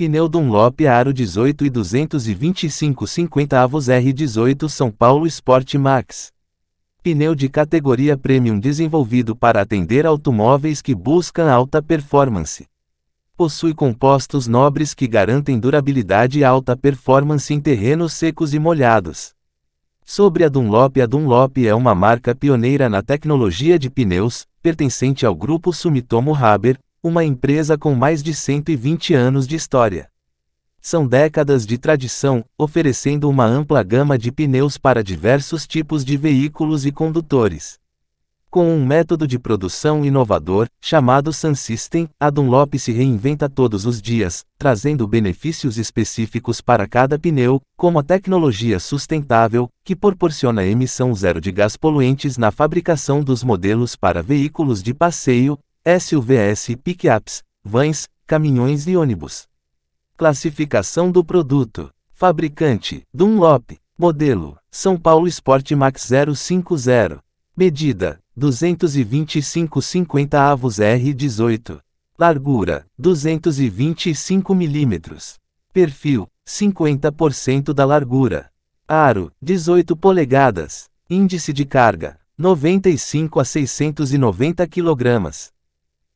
Pneu Dunlop Aro 18 e 225 50 avos R18 São Paulo Sport Max. Pneu de categoria Premium desenvolvido para atender automóveis que buscam alta performance. Possui compostos nobres que garantem durabilidade e alta performance em terrenos secos e molhados. Sobre a Dunlop, a Dunlop é uma marca pioneira na tecnologia de pneus, pertencente ao grupo Sumitomo Haber, uma empresa com mais de 120 anos de história. São décadas de tradição, oferecendo uma ampla gama de pneus para diversos tipos de veículos e condutores. Com um método de produção inovador, chamado Sun System, a Dunlop se reinventa todos os dias, trazendo benefícios específicos para cada pneu, como a tecnologia sustentável, que proporciona emissão zero de gás poluentes na fabricação dos modelos para veículos de passeio, SUVs, pick-ups, vans, caminhões e ônibus. Classificação do produto: Fabricante: Dunlop. Modelo: São Paulo Sport Max 050. Medida: 225/50 avos R18. Largura: 225 mm. Perfil: 50% da largura. Aro: 18 polegadas. Índice de carga: 95 a 690 kg.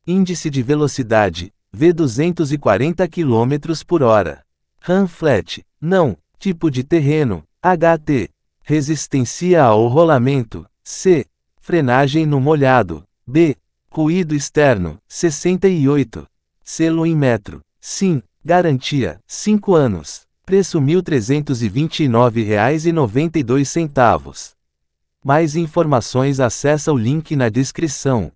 Índice de velocidade, V 240 km por hora. RAM flat, não, tipo de terreno, HT. Resistência ao rolamento, C. Frenagem no molhado, B. Ruído externo, 68. Selo em metro, sim, garantia, 5 anos. Preço R$ 1.329,92. Mais informações acessa o link na descrição.